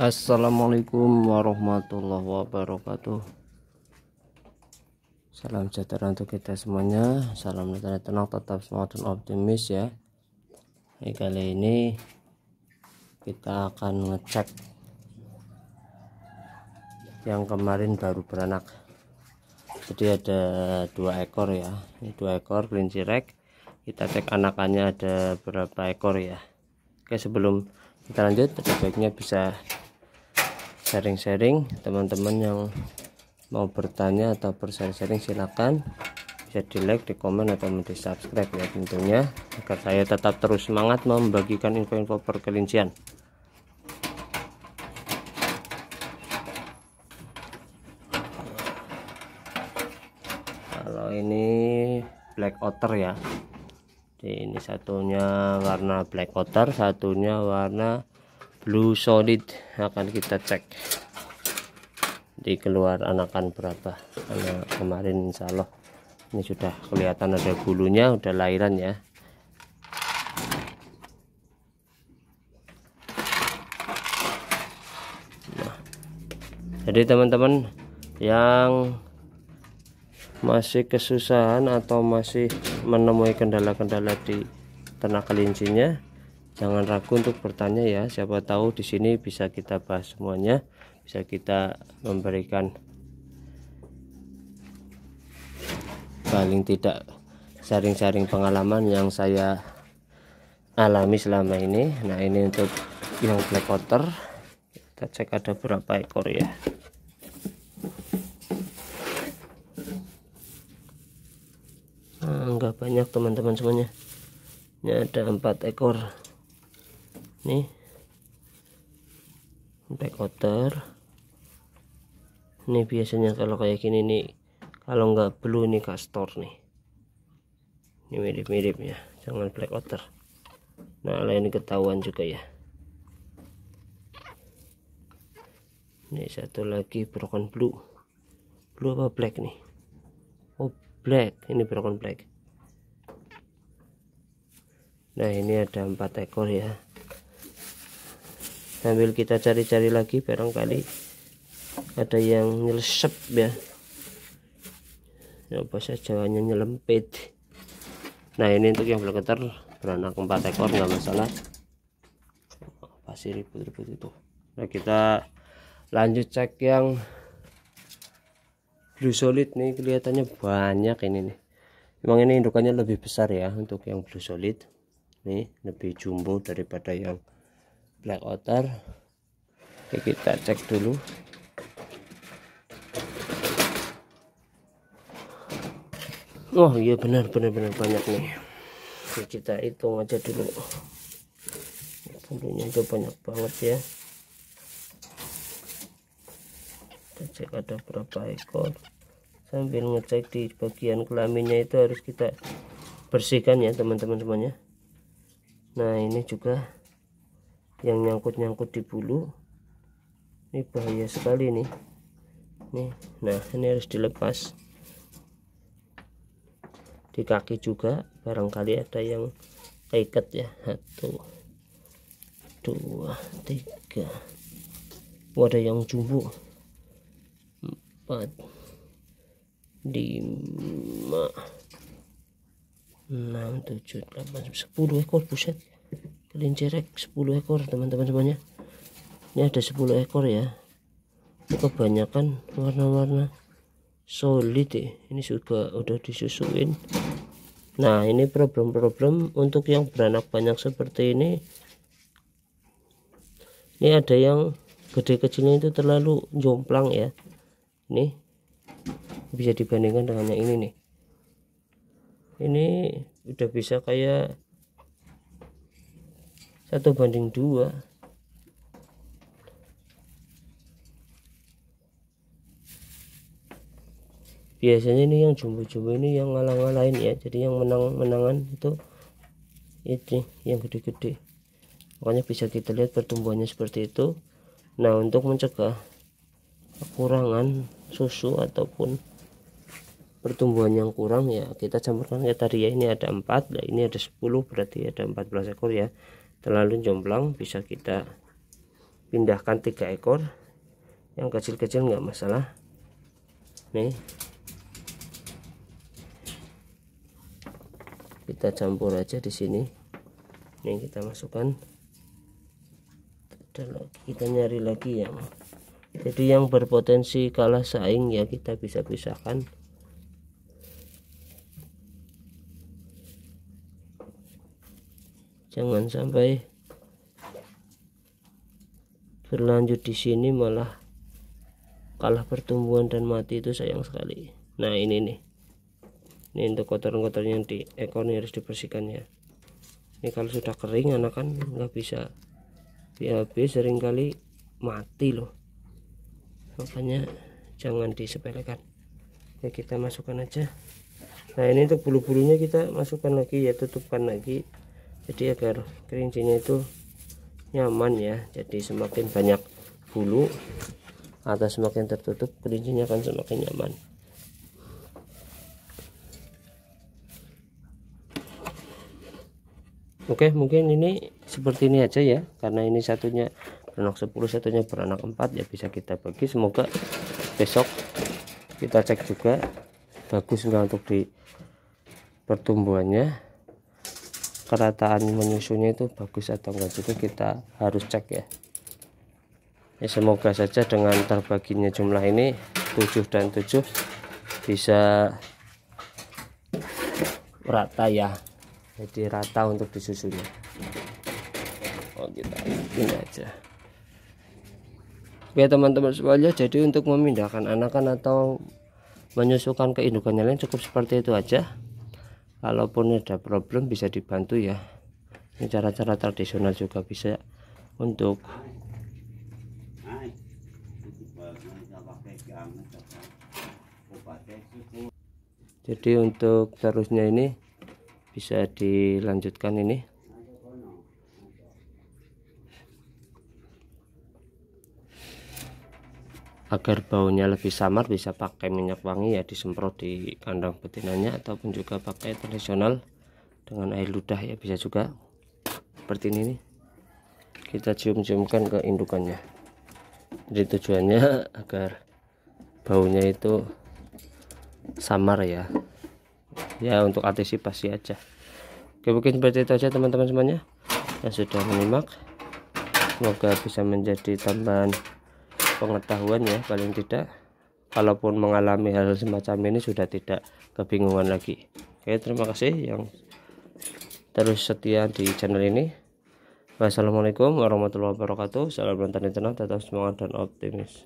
Assalamualaikum warahmatullahi wabarakatuh Salam sejahtera untuk kita semuanya Salam sejahtera tenang tetap semangat dan optimis ya Jadi Kali ini kita akan ngecek Yang kemarin baru beranak Jadi ada dua ekor ya Ini dua ekor kelinci rek Kita cek anakannya ada berapa ekor ya Oke sebelum kita lanjut, baiknya bisa sharing-sharing teman-teman yang mau bertanya atau bersharing-sharing silakan bisa di like, di komen atau di subscribe ya tentunya agar saya tetap terus semangat membagikan info-info perkelincian kalau ini black otter ya ini satunya warna black otter satunya warna blue solid akan kita cek di keluar anakan berapa karena kemarin insya Allah ini sudah kelihatan ada bulunya udah lahiran ya nah, jadi teman-teman yang masih kesusahan atau masih menemui kendala-kendala di ternak kelincinya jangan ragu untuk bertanya ya siapa tahu di sini bisa kita bahas semuanya bisa kita memberikan paling tidak sharing-sharing pengalaman yang saya alami selama ini nah ini untuk yang black water kita cek ada berapa ekor ya enggak ah, banyak teman-teman semuanya ini ada empat ekor nih back outer ini biasanya kalau kayak gini nih kalau nggak blue ini kastor nih ini mirip-mirip ya jangan black outer nah lain ketahuan juga ya ini satu lagi broken blue blue apa black nih oh black ini broken black nah ini ada empat ekor ya sambil kita cari-cari lagi barangkali ada yang nyelesep ya apa saya jawanya nyelempit nah ini untuk yang keter beranak empat ekor nggak masalah pasti ribut-ribut itu nah kita lanjut cek yang blue solid nih kelihatannya banyak ini nih memang ini indukannya lebih besar ya untuk yang blue solid nih lebih jumbo daripada yang black otter Oke, kita cek dulu Oh iya benar benar benar banyak nih Oke, kita hitung aja dulu bulunya itu banyak banget ya kita cek ada berapa ekor sambil ngecek di bagian kelaminnya itu harus kita bersihkan ya teman-teman semuanya nah ini juga yang nyangkut-nyangkut di bulu ini bahaya sekali nih nih nah ini harus dilepas di kaki juga barangkali ada yang keikat ya satu dua tiga oh, ada yang jumbo empat lima enam tujuh delapan sepuluh ekor buset rek 10 ekor teman-teman semuanya ini ada 10 ekor ya ini kebanyakan warna-warna solid ya. ini sudah udah disusuin nah ini problem-problem untuk yang beranak banyak seperti ini ini ada yang gede kecilnya itu terlalu jomplang ya ini bisa dibandingkan dengan yang ini nih ini udah bisa kayak satu banding dua biasanya ini yang jumbo-jumbo ini yang ngalah-ngalahin ya jadi yang menang-menangan itu itu yang gede-gede makanya bisa kita lihat pertumbuhannya seperti itu nah untuk mencegah kekurangan susu ataupun pertumbuhan yang kurang ya kita campurkan ya tadi ya ini ada empat 4 nah ini ada 10 berarti ada 14 ekor ya terlalu jomplang bisa kita pindahkan tiga ekor yang kecil-kecil nggak masalah nih kita campur aja di sini ini kita masukkan kita nyari lagi yang jadi yang berpotensi kalah saing ya kita bisa pisahkan jangan sampai berlanjut di sini malah kalah pertumbuhan dan mati itu sayang sekali nah ini nih ini untuk kotoran-kotoran yang di ekornya harus dibersihkan ya ini kalau sudah kering anak kan nggak bisa BHB seringkali mati loh makanya jangan disepelekan ya kita masukkan aja nah ini untuk bulu-bulunya kita masukkan lagi ya tutupkan lagi jadi agar kerincinya itu nyaman ya jadi semakin banyak bulu atau semakin tertutup kerincinya akan semakin nyaman oke mungkin ini seperti ini aja ya karena ini satunya beranak 10 satunya beranak 4 ya bisa kita bagi semoga besok kita cek juga bagus nggak untuk di pertumbuhannya kerataan menyusunya itu bagus atau enggak juga kita harus cek ya ya semoga saja dengan terbaginya jumlah ini 7 dan 7 bisa rata ya jadi rata untuk disusunnya oh kita ini aja Oke teman-teman semuanya jadi untuk memindahkan anakan atau menyusukan ke indukannya lain cukup seperti itu aja kalaupun ada problem bisa dibantu ya ini cara-cara tradisional juga bisa untuk jadi untuk seterusnya ini bisa dilanjutkan ini agar baunya lebih samar bisa pakai minyak wangi ya disemprot di kandang betinanya ataupun juga pakai tradisional dengan air ludah ya bisa juga seperti ini nih kita cium-ciumkan ke indukannya jadi tujuannya agar baunya itu samar ya ya untuk antisipasi aja oke mungkin seperti itu aja teman-teman semuanya yang sudah menyimak semoga bisa menjadi tambahan pengetahuan ya paling tidak kalaupun mengalami hal semacam ini sudah tidak kebingungan lagi oke terima kasih yang terus setia di channel ini Wassalamualaikum warahmatullahi wabarakatuh salam dan tetap semangat dan optimis